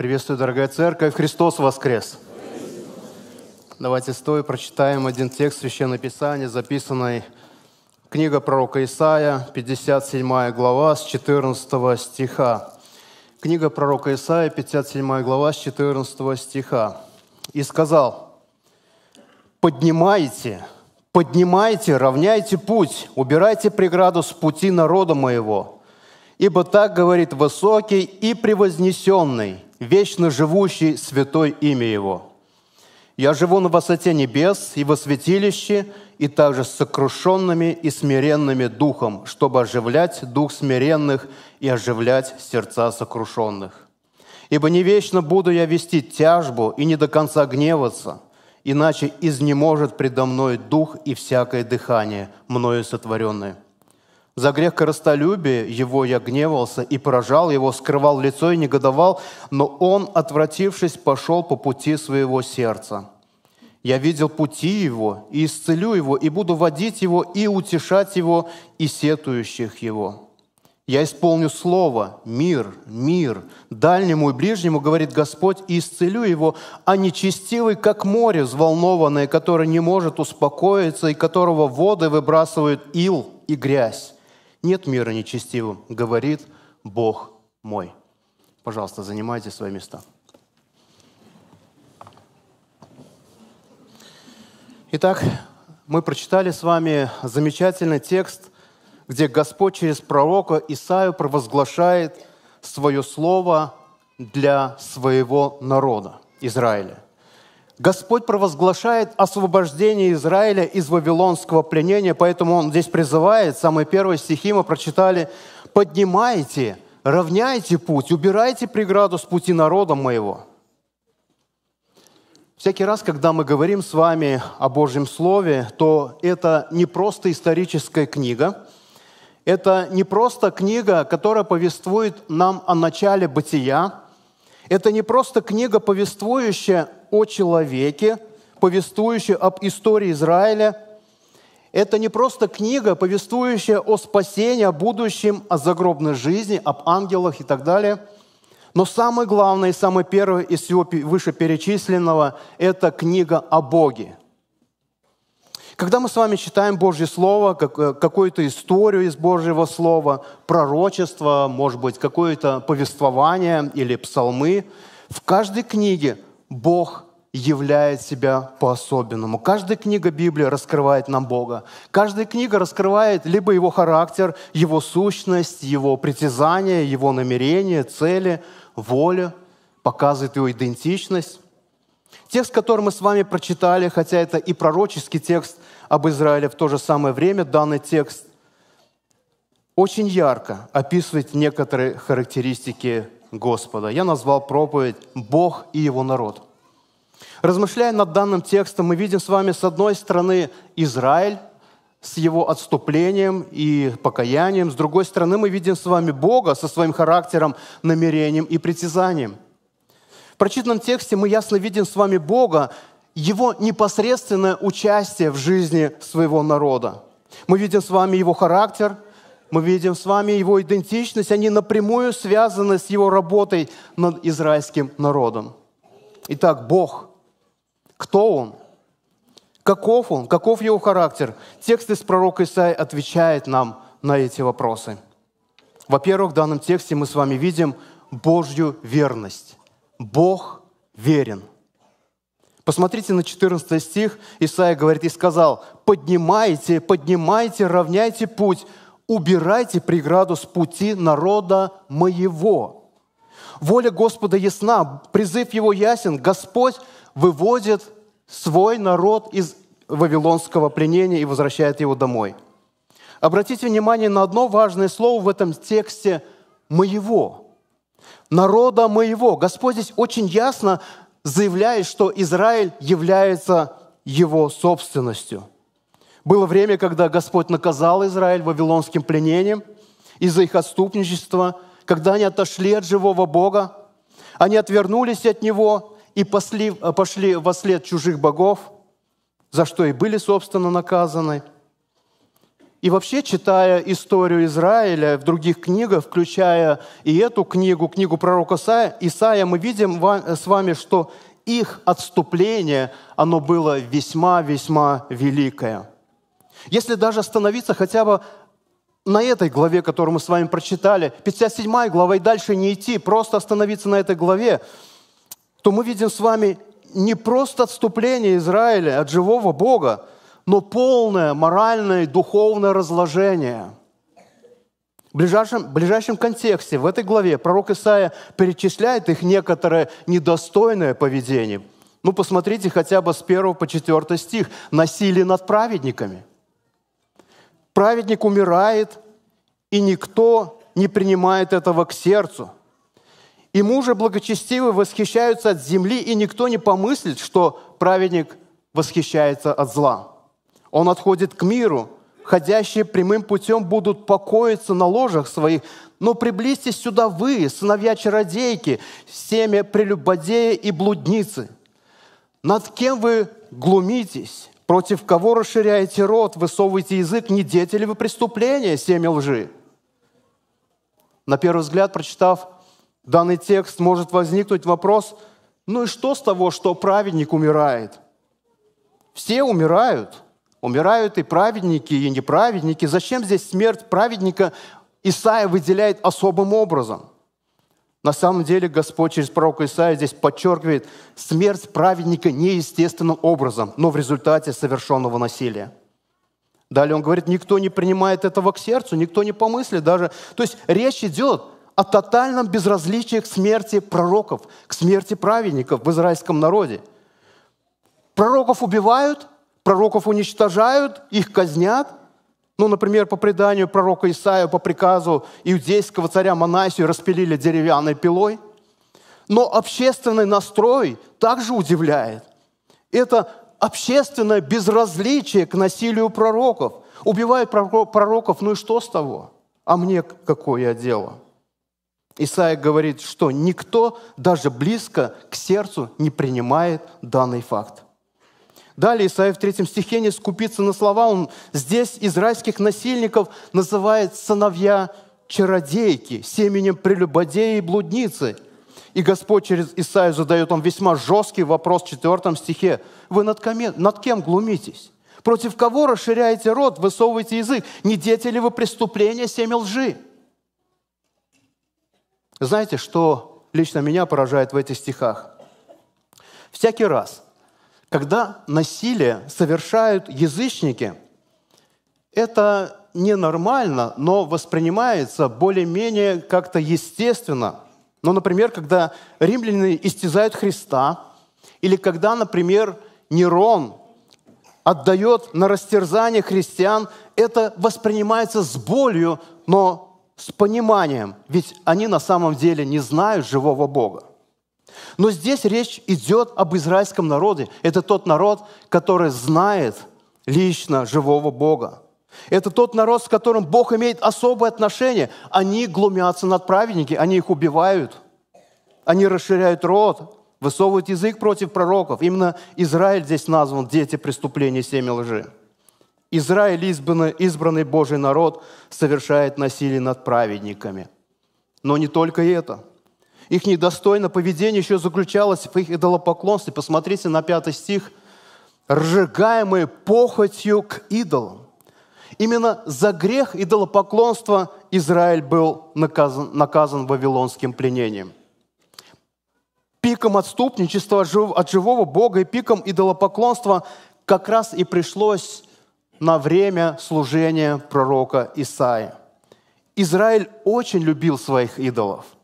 Приветствую, дорогая церковь. Христос воскрес. Давайте стоя прочитаем один текст Священного Писания, записанный книга пророка Исаия, 57 глава, с 14 стиха. Книга пророка Исаия, 57 глава, с 14 стиха. «И сказал, поднимайте, поднимайте, равняйте путь, убирайте преграду с пути народа моего, ибо так говорит высокий и превознесенный, вечно живущий святой имя Его. Я живу на высоте небес и во святилище, и также с сокрушенными и смиренными духом, чтобы оживлять дух смиренных и оживлять сердца сокрушенных. Ибо не вечно буду я вести тяжбу и не до конца гневаться, иначе изнеможет предо мной дух и всякое дыхание, мною сотворенное». За грех коростолюбия его я гневался и поражал его, скрывал лицо и негодовал, но он, отвратившись, пошел по пути своего сердца. Я видел пути его, и исцелю его, и буду водить его, и утешать его, и сетующих его». Я исполню слово, мир, мир, дальнему и ближнему, говорит Господь, и исцелю его, а нечестивый, как море взволнованное, которое не может успокоиться, и которого воды выбрасывают ил и грязь. Нет мира нечестивым, говорит Бог мой. Пожалуйста, занимайте свои места. Итак, мы прочитали с вами замечательный текст, где Господь через пророка Исаию провозглашает свое слово для своего народа, Израиля – Господь провозглашает освобождение Израиля из вавилонского пленения, поэтому он здесь призывает, самые первые стихи мы прочитали, «Поднимайте, равняйте путь, убирайте преграду с пути народа моего». Всякий раз, когда мы говорим с вами о Божьем Слове, то это не просто историческая книга, это не просто книга, которая повествует нам о начале бытия – это не просто книга, повествующая о человеке, повествующая об истории Израиля. Это не просто книга, повествующая о спасении, о будущем, о загробной жизни, об ангелах и так далее. Но самое главное и самое первое из всего вышеперечисленного – это книга о Боге – когда мы с вами читаем Божье Слово, э, какую-то историю из Божьего Слова, пророчество, может быть, какое-то повествование или псалмы, в каждой книге Бог являет себя по-особенному. Каждая книга Библии раскрывает нам Бога. Каждая книга раскрывает либо его характер, его сущность, его притязания, его намерение, цели, волю, показывает его идентичность. Текст, который мы с вами прочитали, хотя это и пророческий текст об Израиле, в то же самое время данный текст очень ярко описывает некоторые характеристики Господа. Я назвал проповедь «Бог и его народ». Размышляя над данным текстом, мы видим с вами, с одной стороны, Израиль с его отступлением и покаянием, с другой стороны, мы видим с вами Бога со своим характером, намерением и притязанием – прочитанном тексте мы ясно видим с вами Бога, Его непосредственное участие в жизни своего народа. Мы видим с вами Его характер, мы видим с вами Его идентичность, они напрямую связаны с Его работой над израильским народом. Итак, Бог. Кто Он? Каков Он? Каков Его характер? Текст из пророка Исаи отвечает нам на эти вопросы. Во-первых, в данном тексте мы с вами видим Божью верность. Бог верен. Посмотрите на 14 стих. Исаия говорит, «И сказал, поднимайте, поднимайте, равняйте путь, убирайте преграду с пути народа моего». Воля Господа ясна, призыв его ясен. Господь выводит свой народ из вавилонского пленения и возвращает его домой. Обратите внимание на одно важное слово в этом тексте «моего» народа моего. Господь здесь очень ясно заявляет, что Израиль является его собственностью. Было время, когда Господь наказал Израиль вавилонским пленением из-за их отступничества, когда они отошли от живого Бога, они отвернулись от Него и пошли, э, пошли во след чужих богов, за что и были, собственно, наказаны – и вообще, читая историю Израиля в других книгах, включая и эту книгу, книгу пророка Исаия, Исаия мы видим с вами, что их отступление, оно было весьма-весьма великое. Если даже остановиться хотя бы на этой главе, которую мы с вами прочитали, 57 глава и дальше не идти, просто остановиться на этой главе, то мы видим с вами не просто отступление Израиля от живого Бога, но полное моральное и духовное разложение. В ближайшем, в ближайшем контексте, в этой главе, пророк Исаия перечисляет их некоторое недостойное поведение. Ну, посмотрите хотя бы с 1 по 4 стих. «Насилие над праведниками». Праведник умирает, и никто не принимает этого к сердцу – и мужи благочестивые восхищаются от земли, и никто не помыслит, что праведник восхищается от зла. Он отходит к миру. Ходящие прямым путем будут покоиться на ложах своих. Но приблизьтесь сюда вы, сыновья чародейки, семя прелюбодея и блудницы. Над кем вы глумитесь? Против кого расширяете рот, высовываете язык? Не дети ли вы преступления, семя лжи? На первый взгляд, прочитав данный текст, может возникнуть вопрос, ну и что с того, что праведник умирает? Все умирают – Умирают и праведники, и неправедники. Зачем здесь смерть праведника Исаия выделяет особым образом? На самом деле Господь через пророка Исаия здесь подчеркивает смерть праведника неестественным образом, но в результате совершенного насилия. Далее он говорит, никто не принимает этого к сердцу, никто не помыслит даже. То есть речь идет о тотальном безразличии к смерти пророков, к смерти праведников в израильском народе. Пророков убивают, Пророков уничтожают, их казнят. Ну, например, по преданию пророка Исаия по приказу иудейского царя Манасию распилили деревянной пилой. Но общественный настрой также удивляет. Это общественное безразличие к насилию пророков. Убивают пророков, ну и что с того? А мне какое дело? Исаия говорит, что никто даже близко к сердцу не принимает данный факт. Далее Исаия в третьем стихе не скупится на слова. Он здесь израильских насильников называет сыновья чародейки, семенем прелюбодеи и блудницы. И Господь через Исаию задает он весьма жесткий вопрос в четвертом стихе. «Вы над, коме, над кем глумитесь? Против кого расширяете рот, высовываете язык? Не дети ли вы преступления, семя лжи?» Знаете, что лично меня поражает в этих стихах? Всякий раз – когда насилие совершают язычники, это ненормально, но воспринимается более-менее как-то естественно. Ну, например, когда римляне истязают Христа, или когда, например, Нерон отдает на растерзание христиан, это воспринимается с болью, но с пониманием, ведь они на самом деле не знают живого Бога. Но здесь речь идет об израильском народе. Это тот народ, который знает лично живого Бога. Это тот народ, с которым Бог имеет особое отношение. Они глумятся над праведники, они их убивают, они расширяют рот, высовывают язык против пророков. Именно Израиль здесь назван «дети преступления, семя лжи». Израиль, избранный, избранный Божий народ, совершает насилие над праведниками. Но не только это – их недостойное поведение еще заключалось в их идолопоклонстве. Посмотрите на пятый стих. «Ржигаемые похотью к идолам». Именно за грех идолопоклонства Израиль был наказан, наказан вавилонским пленением. Пиком отступничества от живого Бога и пиком идолопоклонства как раз и пришлось на время служения пророка Исаия. Израиль очень любил своих идолов –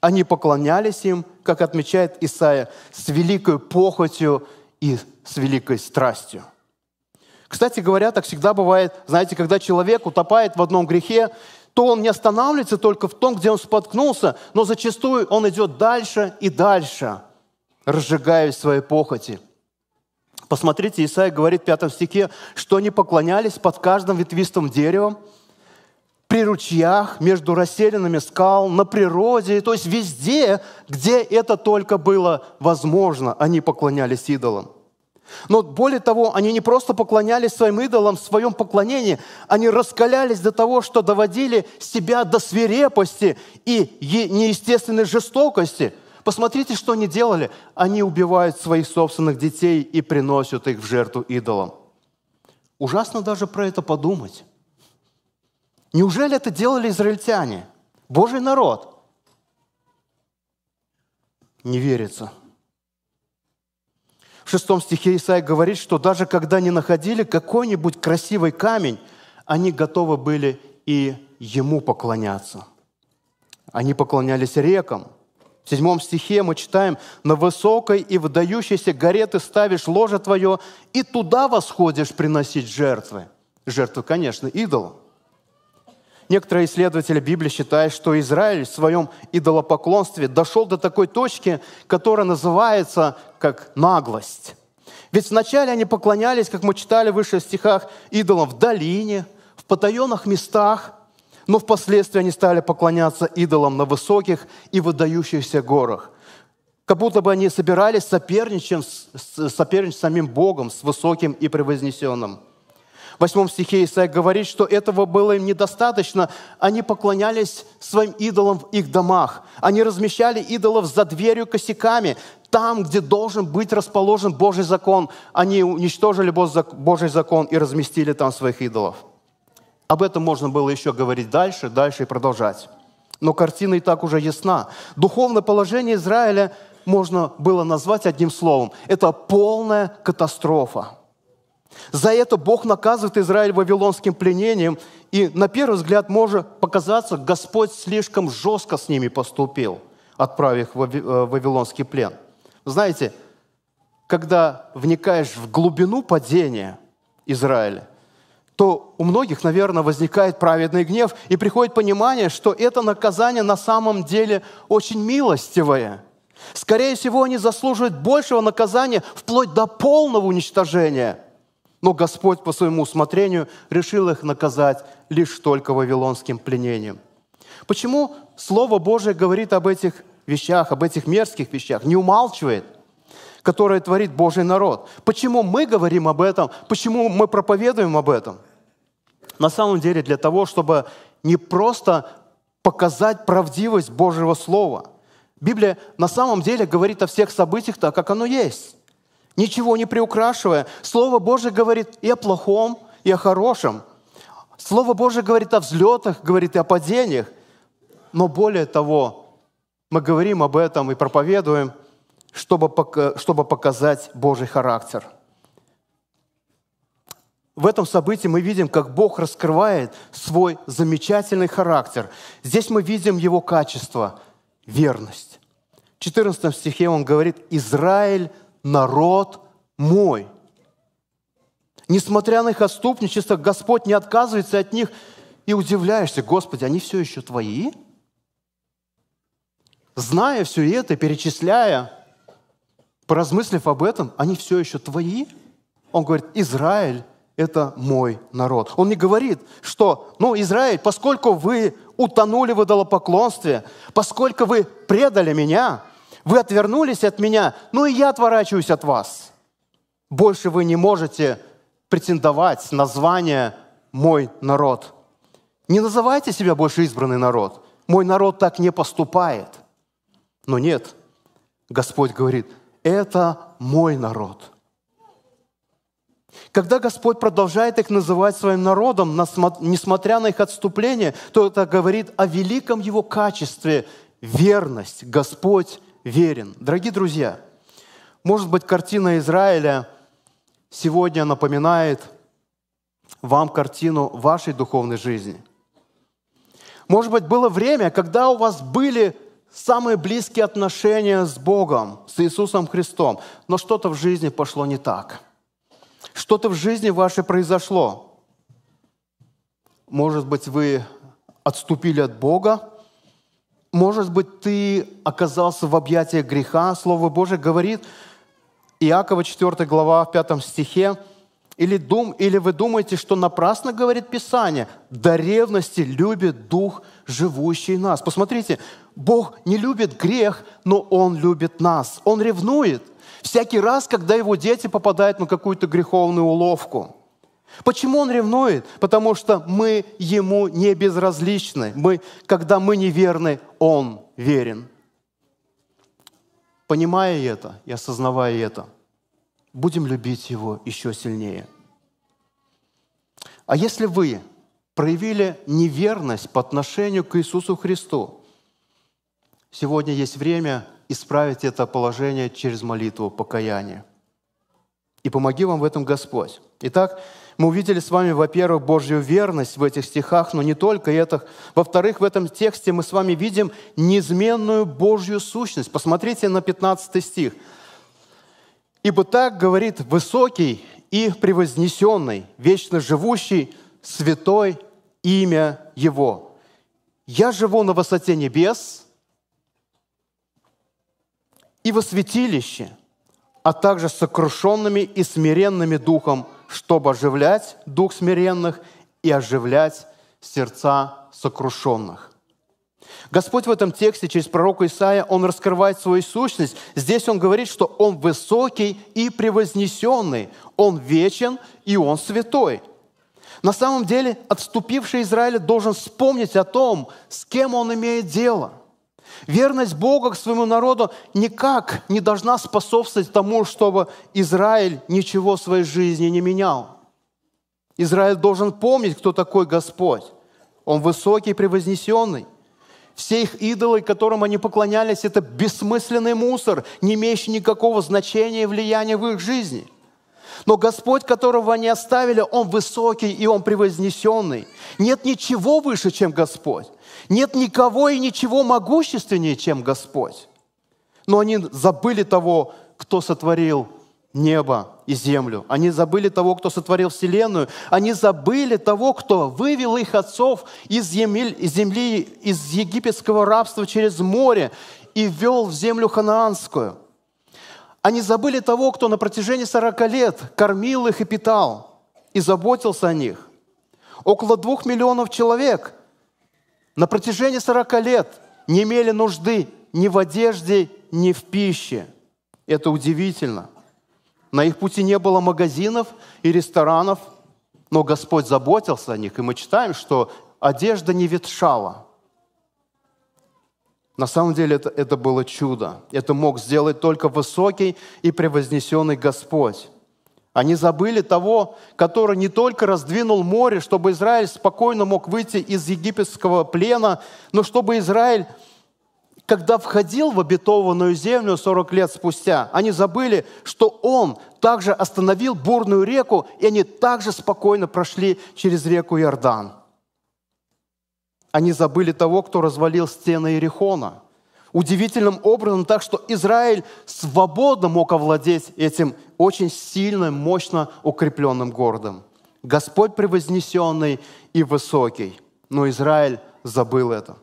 они поклонялись им, как отмечает Исаия, с великой похотью и с великой страстью. Кстати говоря, так всегда бывает, знаете, когда человек утопает в одном грехе, то он не останавливается только в том, где он споткнулся, но зачастую он идет дальше и дальше, разжигаясь своей похоти. Посмотрите, Исаия говорит в пятом стихе, что они поклонялись под каждым ветвистым деревом – при ручьях, между расселенными скал, на природе, то есть везде, где это только было возможно, они поклонялись идолам. Но более того, они не просто поклонялись своим идолам в своем поклонении, они раскалялись до того, что доводили себя до свирепости и неестественной жестокости. Посмотрите, что они делали. Они убивают своих собственных детей и приносят их в жертву идолам. Ужасно даже про это подумать. Неужели это делали израильтяне? Божий народ. Не верится. В шестом стихе Исаия говорит, что даже когда не находили какой-нибудь красивый камень, они готовы были и ему поклоняться. Они поклонялись рекам. В седьмом стихе мы читаем, «На высокой и выдающейся горе ты ставишь ложе твое, и туда восходишь приносить жертвы». Жертвы, конечно, идолам. Некоторые исследователи Библии считают, что Израиль в своем идолопоклонстве дошел до такой точки, которая называется как наглость. Ведь вначале они поклонялись, как мы читали выше в стихах, идолам в долине, в потаенных местах, но впоследствии они стали поклоняться идолам на высоких и выдающихся горах. Как будто бы они собирались соперничать, соперничать с самим Богом, с высоким и превознесенным – 8 стихе Исаия говорит, что этого было им недостаточно. Они поклонялись своим идолам в их домах. Они размещали идолов за дверью косяками. Там, где должен быть расположен Божий закон, они уничтожили Божий закон и разместили там своих идолов. Об этом можно было еще говорить дальше, дальше и продолжать. Но картина и так уже ясна. Духовное положение Израиля можно было назвать одним словом. Это полная катастрофа. За это Бог наказывает Израиль вавилонским пленением, и на первый взгляд может показаться, Господь слишком жестко с ними поступил, отправив их в э, вавилонский плен. Знаете, когда вникаешь в глубину падения Израиля, то у многих, наверное, возникает праведный гнев, и приходит понимание, что это наказание на самом деле очень милостивое. Скорее всего, они заслуживают большего наказания, вплоть до полного уничтожения – но Господь по своему усмотрению решил их наказать лишь только вавилонским пленением. Почему Слово Божие говорит об этих вещах, об этих мерзких вещах, не умалчивает, которые творит Божий народ? Почему мы говорим об этом? Почему мы проповедуем об этом? На самом деле для того, чтобы не просто показать правдивость Божьего Слова. Библия на самом деле говорит о всех событиях так, как оно есть ничего не приукрашивая. Слово Божье говорит и о плохом, и о хорошем. Слово Божье говорит о взлетах, говорит и о падениях. Но более того, мы говорим об этом и проповедуем, чтобы, чтобы показать Божий характер. В этом событии мы видим, как Бог раскрывает свой замечательный характер. Здесь мы видим его качество – верность. В 14 стихе он говорит, «Израиль народ мой. Несмотря на их отступничество, Господь не отказывается от них, и удивляешься, Господи, они все еще твои? Зная все это, перечисляя, поразмыслив об этом, они все еще твои? Он говорит, Израиль – это мой народ. Он не говорит, что, ну, Израиль, поскольку вы утонули в идолопоклонстве, поскольку вы предали меня – вы отвернулись от меня, ну и я отворачиваюсь от вас. Больше вы не можете претендовать на звание «мой народ». Не называйте себя больше избранный народ. Мой народ так не поступает. Но нет, Господь говорит, это мой народ. Когда Господь продолжает их называть своим народом, несмотря на их отступление, то это говорит о великом его качестве – верность. Господь верен. Дорогие друзья, может быть, картина Израиля сегодня напоминает вам картину вашей духовной жизни. Может быть, было время, когда у вас были самые близкие отношения с Богом, с Иисусом Христом, но что-то в жизни пошло не так. Что-то в жизни вашей произошло. Может быть, вы отступили от Бога, может быть, ты оказался в объятиях греха. Слово Божие говорит, Иакова 4 глава в 5 стихе, или, дум, или вы думаете, что напрасно говорит Писание, до ревности любит Дух, живущий нас. Посмотрите, Бог не любит грех, но Он любит нас. Он ревнует. Всякий раз, когда его дети попадают на какую-то греховную уловку – Почему он ревнует? Потому что мы ему не безразличны. Мы, когда мы неверны, он верен. Понимая это и осознавая это, будем любить его еще сильнее. А если вы проявили неверность по отношению к Иисусу Христу, сегодня есть время исправить это положение через молитву покаяния. И помоги вам в этом Господь. Итак, мы увидели с вами, во-первых, Божью верность в этих стихах, но не только это. Во-вторых, в этом тексте мы с вами видим неизменную Божью сущность. Посмотрите на 15 стих. «Ибо так говорит высокий и превознесенный, вечно живущий, святой имя Его. Я живу на высоте небес и во святилище, а также сокрушенными и смиренными духом – чтобы оживлять дух смиренных и оживлять сердца сокрушенных. Господь в этом тексте через пророка Исаия, он раскрывает свою сущность. Здесь он говорит, что он высокий и превознесенный, он вечен и он святой. На самом деле, отступивший Израиль должен вспомнить о том, с кем он имеет дело – Верность Бога к своему народу никак не должна способствовать тому, чтобы Израиль ничего в своей жизни не менял. Израиль должен помнить, кто такой Господь. Он высокий и превознесенный. Все их идолы, которым они поклонялись, это бессмысленный мусор, не имеющий никакого значения и влияния в их жизни. Но Господь, которого они оставили, Он высокий и Он превознесенный. Нет ничего выше, чем Господь. Нет никого и ничего могущественнее, чем Господь. Но они забыли того, кто сотворил небо и землю. Они забыли того, кто сотворил Вселенную. Они забыли того, кто вывел их отцов из земли, из, египетского рабства через море и вел в землю ханаанскую. Они забыли того, кто на протяжении 40 лет кормил их и питал, и заботился о них. Около двух миллионов человек на протяжении 40 лет не имели нужды ни в одежде, ни в пище. Это удивительно. На их пути не было магазинов и ресторанов, но Господь заботился о них, и мы читаем, что одежда не ветшала. На самом деле это, это было чудо. Это мог сделать только высокий и превознесенный Господь. Они забыли того, который не только раздвинул море, чтобы Израиль спокойно мог выйти из египетского плена, но чтобы Израиль, когда входил в обетованную землю 40 лет спустя, они забыли, что он также остановил бурную реку, и они также спокойно прошли через реку Иордан. Они забыли того, кто развалил стены Иерихона – удивительным образом, так что Израиль свободно мог овладеть этим очень сильным, мощно укрепленным городом. Господь превознесенный и высокий, но Израиль забыл это.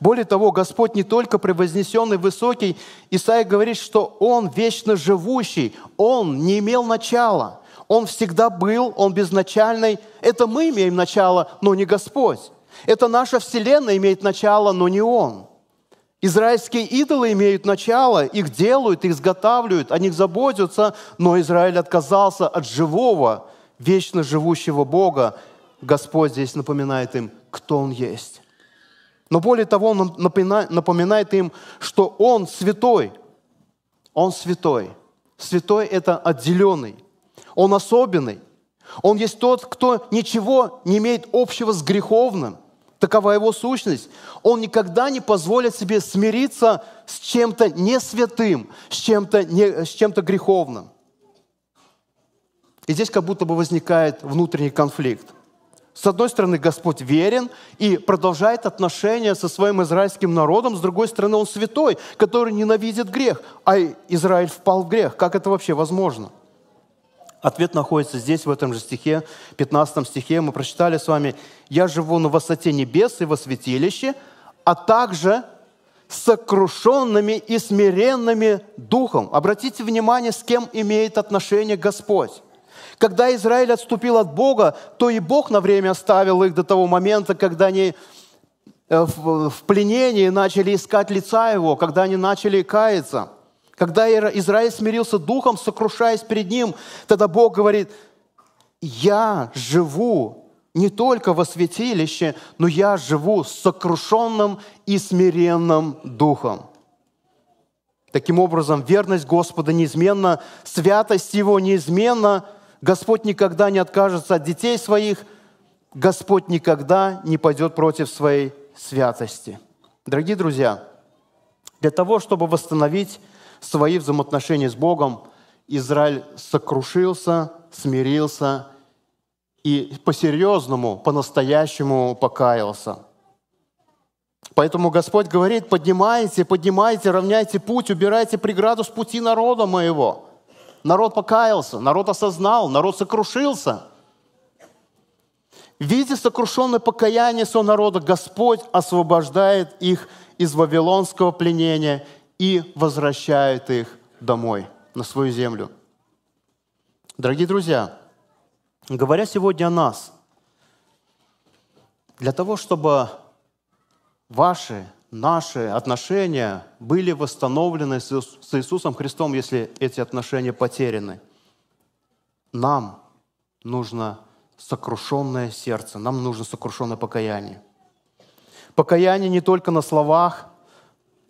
Более того, Господь не только превознесенный, высокий, Исаия говорит, что Он вечно живущий, Он не имел начала, Он всегда был, Он безначальный. Это мы имеем начало, но не Господь. Это наша Вселенная имеет начало, но не Он – Израильские идолы имеют начало, их делают, их изготавливают, о них заботятся, но Израиль отказался от живого, вечно живущего Бога. Господь здесь напоминает им, кто Он есть. Но более того, Он напоминает им, что Он святой. Он святой. Святой – это отделенный. Он особенный. Он есть тот, кто ничего не имеет общего с греховным – Такова его сущность. Он никогда не позволит себе смириться с чем-то несвятым, с чем-то, не, с чем-то греховным. И здесь как будто бы возникает внутренний конфликт. С одной стороны, Господь верен и продолжает отношения со своим израильским народом, с другой стороны, Он святой, который ненавидит грех, а Израиль впал в грех. Как это вообще возможно? Ответ находится здесь, в этом же стихе, 15 стихе. Мы прочитали с вами, «Я живу на высоте небес и во святилище, а также сокрушенными и смиренными духом». Обратите внимание, с кем имеет отношение Господь. Когда Израиль отступил от Бога, то и Бог на время оставил их до того момента, когда они э, в пленении начали искать лица Его, когда они начали каяться – когда Израиль смирился духом, сокрушаясь перед ним, тогда Бог говорит, я живу не только во святилище, но я живу с сокрушенным и смиренным духом. Таким образом, верность Господа неизменна, святость Его неизменна, Господь никогда не откажется от детей своих, Господь никогда не пойдет против своей святости. Дорогие друзья, для того, чтобы восстановить свои взаимоотношения с Богом, Израиль сокрушился, смирился и по-серьезному, по-настоящему покаялся. Поэтому Господь говорит, поднимайте, поднимайте, равняйте путь, убирайте преграду с пути народа моего. Народ покаялся, народ осознал, народ сокрушился. Видя сокрушенное покаяние своего народа, Господь освобождает их из вавилонского пленения, и возвращает их домой, на свою землю. Дорогие друзья, говоря сегодня о нас, для того, чтобы ваши, наши отношения были восстановлены с Иисусом Христом, если эти отношения потеряны, нам нужно сокрушенное сердце, нам нужно сокрушенное покаяние. Покаяние не только на словах,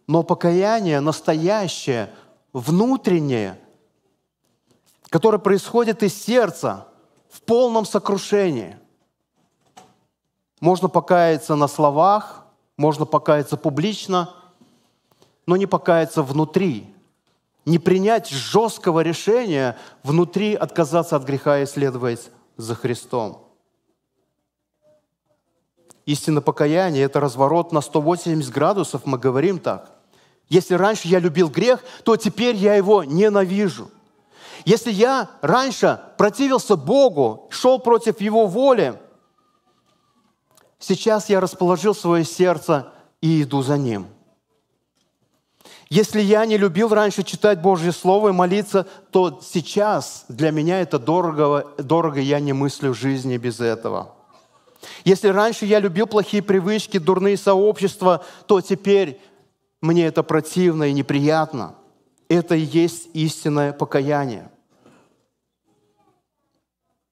но покаяние настоящее, внутреннее, которое происходит из сердца в полном сокрушении. Можно покаяться на словах, можно покаяться публично, но не покаяться внутри, не принять жесткого решения внутри отказаться от греха и следовать за Христом. Истинное покаяние – это разворот на 180 градусов, мы говорим так. Если раньше я любил грех, то теперь я его ненавижу. Если я раньше противился Богу, шел против Его воли, сейчас я расположил свое сердце и иду за Ним. Если я не любил раньше читать Божье Слово и молиться, то сейчас для меня это дорого, дорого я не мыслю жизни без этого. Если раньше я любил плохие привычки, дурные сообщества, то теперь мне это противно и неприятно. Это и есть истинное покаяние.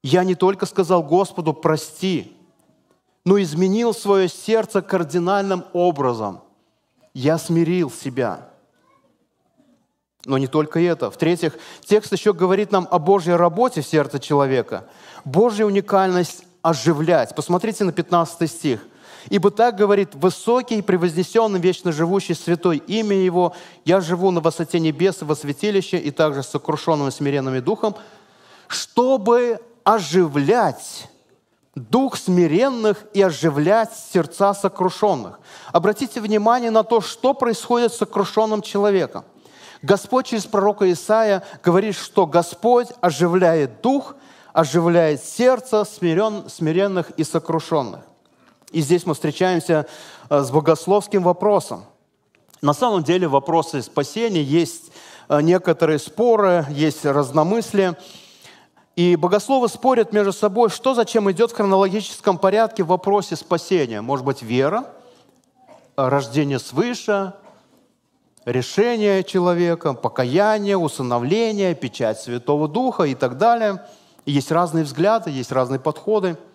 Я не только сказал Господу «прости», но изменил свое сердце кардинальным образом. Я смирил себя. Но не только это. В-третьих, текст еще говорит нам о Божьей работе в сердце человека. Божья уникальность оживлять. Посмотрите на 15 стих – Ибо так говорит высокий, превознесенный, вечно живущий, святой имя Его. Я живу на высоте небес, во святилище, и также с сокрушенным и смиренным духом, чтобы оживлять дух смиренных и оживлять сердца сокрушенных. Обратите внимание на то, что происходит с сокрушенным человеком. Господь через пророка Исаия говорит, что Господь оживляет дух, оживляет сердце смирен, смиренных и сокрушенных. И здесь мы встречаемся э, с богословским вопросом. На самом деле вопросы спасения есть э, некоторые споры, есть разномыслие. И богословы спорят между собой, что зачем идет в хронологическом порядке в вопросе спасения. Может быть, вера, рождение свыше, решение человека, покаяние, усыновление, печать Святого Духа и так далее. Есть разные взгляды, есть разные подходы –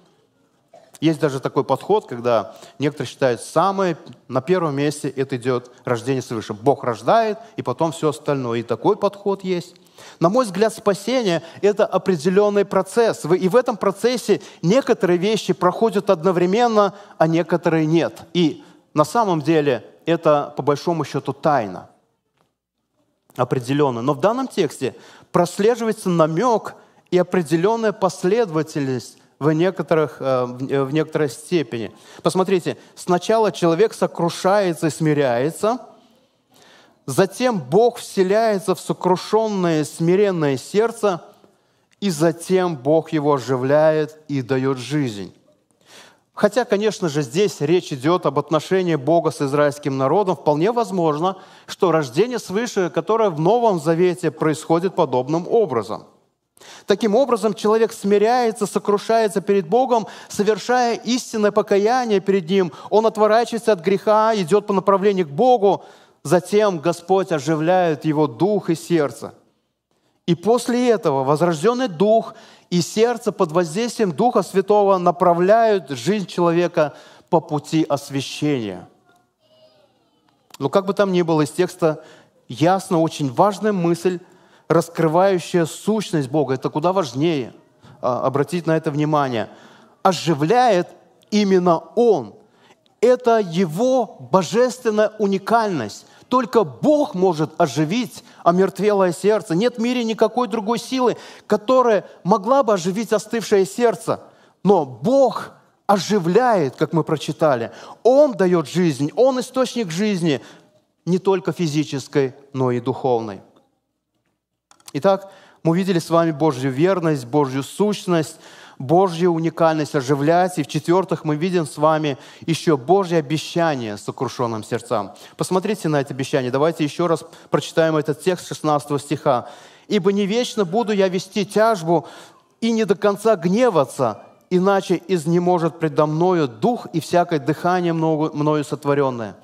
есть даже такой подход, когда некоторые считают, самое на первом месте это идет рождение свыше. Бог рождает, и потом все остальное. И такой подход есть. На мой взгляд, спасение – это определенный процесс. И в этом процессе некоторые вещи проходят одновременно, а некоторые нет. И на самом деле это, по большому счету, тайна определенно. Но в данном тексте прослеживается намек и определенная последовательность в, некоторых, э, э, в некоторой степени. Посмотрите, сначала человек сокрушается и смиряется, затем Бог вселяется в сокрушенное, смиренное сердце, и затем Бог его оживляет и дает жизнь. Хотя, конечно же, здесь речь идет об отношении Бога с израильским народом. Вполне возможно, что рождение свыше, которое в Новом Завете происходит подобным образом – Таким образом, человек смиряется, сокрушается перед Богом, совершая истинное покаяние перед Ним. Он отворачивается от греха, идет по направлению к Богу. Затем Господь оживляет его дух и сердце. И после этого возрожденный дух и сердце под воздействием Духа Святого направляют жизнь человека по пути освящения. Но ну, как бы там ни было, из текста ясно очень важная мысль, раскрывающая сущность Бога, это куда важнее а, обратить на это внимание, оживляет именно Он. Это Его божественная уникальность. Только Бог может оживить омертвелое сердце. Нет в мире никакой другой силы, которая могла бы оживить остывшее сердце. Но Бог оживляет, как мы прочитали. Он дает жизнь, Он источник жизни, не только физической, но и духовной. Итак, мы видели с вами Божью верность, Божью сущность, Божью уникальность оживлять. И в-четвертых, мы видим с вами еще Божье обещание сокрушенным сердцам. Посмотрите на это обещание. Давайте еще раз прочитаем этот текст 16 стиха. «Ибо не вечно буду я вести тяжбу и не до конца гневаться, иначе изнеможет предо мною дух и всякое дыхание мною сотворенное».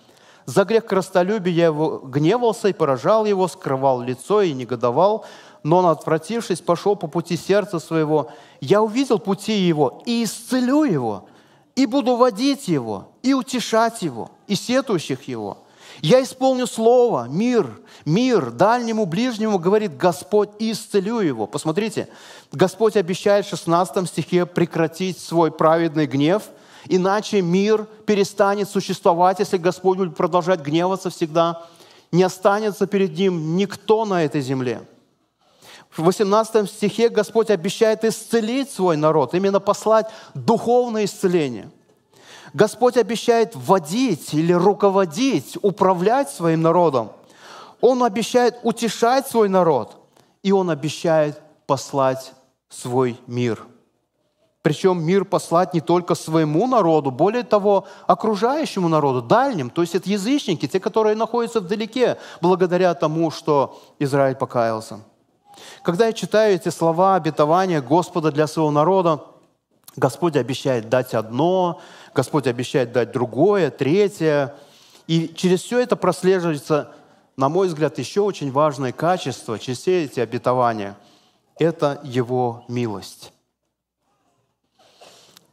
За грех крастолюбия я его гневался и поражал его, скрывал лицо и негодовал, но он, отвратившись, пошел по пути сердца своего. Я увидел пути его и исцелю его, и буду водить его, и утешать его, и сетующих его. Я исполню слово, мир, мир дальнему, ближнему, говорит Господь, и исцелю его. Посмотрите, Господь обещает в 16 стихе прекратить свой праведный гнев – Иначе мир перестанет существовать, если Господь будет продолжать гневаться всегда. Не останется перед Ним никто на этой земле. В 18 стихе Господь обещает исцелить свой народ, именно послать духовное исцеление. Господь обещает водить или руководить, управлять своим народом. Он обещает утешать свой народ, и Он обещает послать свой мир – причем мир послать не только своему народу, более того, окружающему народу, дальним. То есть это язычники, те, которые находятся вдалеке, благодаря тому, что Израиль покаялся. Когда я читаю эти слова обетования Господа для своего народа, Господь обещает дать одно, Господь обещает дать другое, третье. И через все это прослеживается, на мой взгляд, еще очень важное качество через все эти обетования. Это Его милость.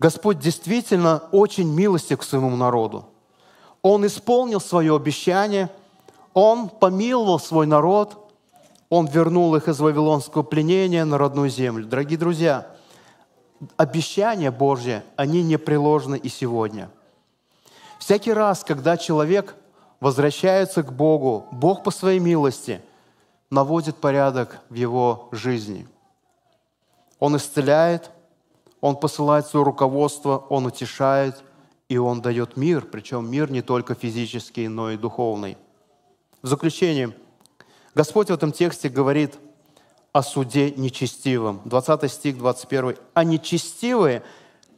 Господь действительно очень милостив к своему народу. Он исполнил свое обещание, Он помиловал свой народ, Он вернул их из вавилонского пленения на родную землю. Дорогие друзья, обещания Божьи, они не непреложны и сегодня. Всякий раз, когда человек возвращается к Богу, Бог по своей милости наводит порядок в его жизни. Он исцеляет – он посылает свое руководство, Он утешает, и Он дает мир, причем мир не только физический, но и духовный. В заключение, Господь в этом тексте говорит о суде нечестивым. 20 стих, 21. «А нечестивые,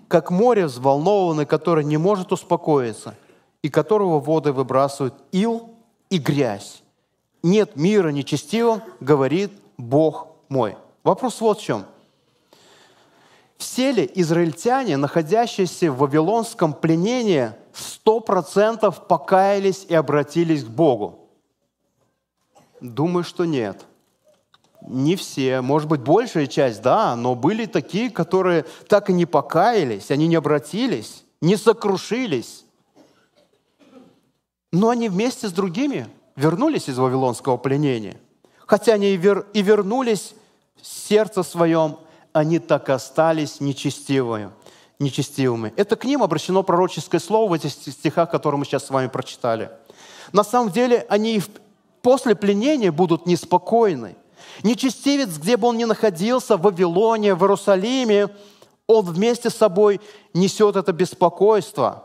как море взволнованное, которое не может успокоиться, и которого воды выбрасывают ил и грязь. Нет мира нечестивым, говорит Бог мой». Вопрос вот в чем – все ли израильтяне, находящиеся в вавилонском пленении, 100% покаялись и обратились к Богу? Думаю, что нет. Не все, может быть, большая часть, да, но были такие, которые так и не покаялись, они не обратились, не сокрушились. Но они вместе с другими вернулись из вавилонского пленения. Хотя они и, и вернулись в сердце своем они так остались нечестивыми. нечестивыми. Это к ним обращено пророческое слово в этих стихах, которые мы сейчас с вами прочитали. На самом деле они и после пленения будут неспокойны. Нечестивец, где бы он ни находился, в Вавилоне, в Иерусалиме, он вместе с собой несет это беспокойство.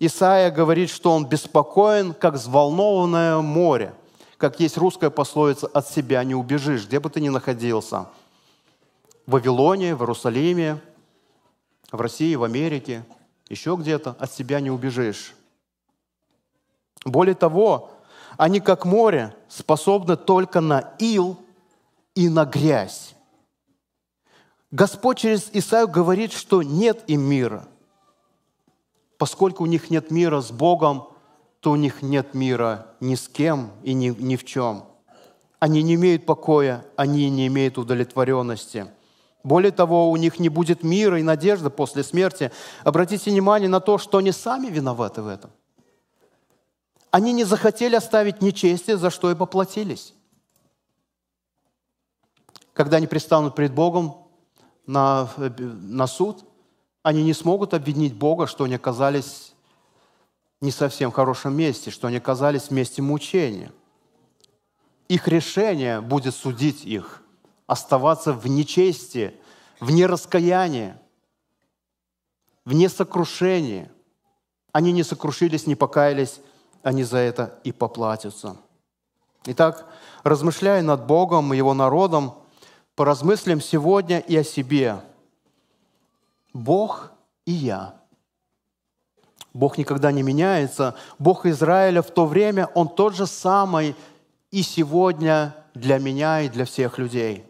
Исаия говорит, что он беспокоен, как взволнованное море. Как есть русская пословица «от себя не убежишь», где бы ты ни находился – в Вавилоне, в Иерусалиме, в России, в Америке, еще где-то, от себя не убежишь. Более того, они, как море, способны только на ил и на грязь. Господь через Исаию говорит, что нет им мира. Поскольку у них нет мира с Богом, то у них нет мира ни с кем и ни, ни в чем. Они не имеют покоя, они не имеют удовлетворенности – более того, у них не будет мира и надежды после смерти. Обратите внимание на то, что они сами виноваты в этом. Они не захотели оставить нечестие, за что и поплатились. Когда они пристанут перед Богом на, на суд, они не смогут обвинить Бога, что они оказались не совсем в хорошем месте, что они оказались в месте мучения. Их решение будет судить их – оставаться в нечестии, в нераскаянии, в несокрушении. Они не сокрушились, не покаялись, они за это и поплатятся. Итак, размышляя над Богом и Его народом, поразмыслим сегодня и о себе. Бог и я. Бог никогда не меняется. Бог Израиля в то время, Он тот же самый и сегодня для меня и для всех людей –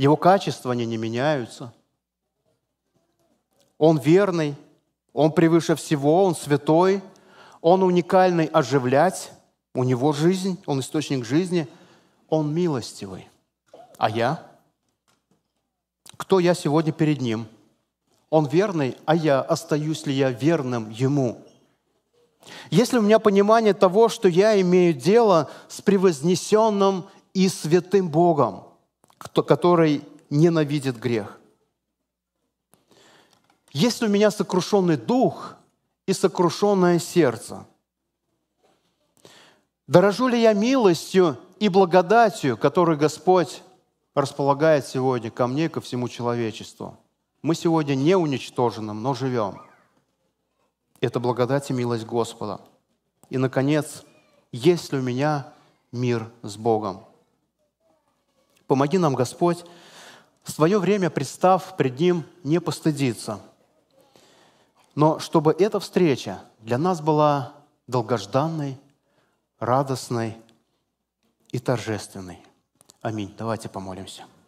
его качества, они не меняются. Он верный, он превыше всего, он святой, он уникальный оживлять, у него жизнь, он источник жизни, он милостивый. А я? Кто я сегодня перед ним? Он верный, а я, остаюсь ли я верным ему? Если у меня понимание того, что я имею дело с превознесенным и святым Богом – кто, который ненавидит грех. Если у меня сокрушенный дух и сокрушенное сердце, дорожу ли я милостью и благодатью, которую Господь располагает сегодня ко мне и ко всему человечеству? Мы сегодня не уничтоженным, но живем. Это благодать и милость Господа. И, наконец, есть ли у меня мир с Богом? Помоги нам, Господь, в свое время представ пред Ним не постыдиться, но чтобы эта встреча для нас была долгожданной, радостной и торжественной. Аминь. Давайте помолимся.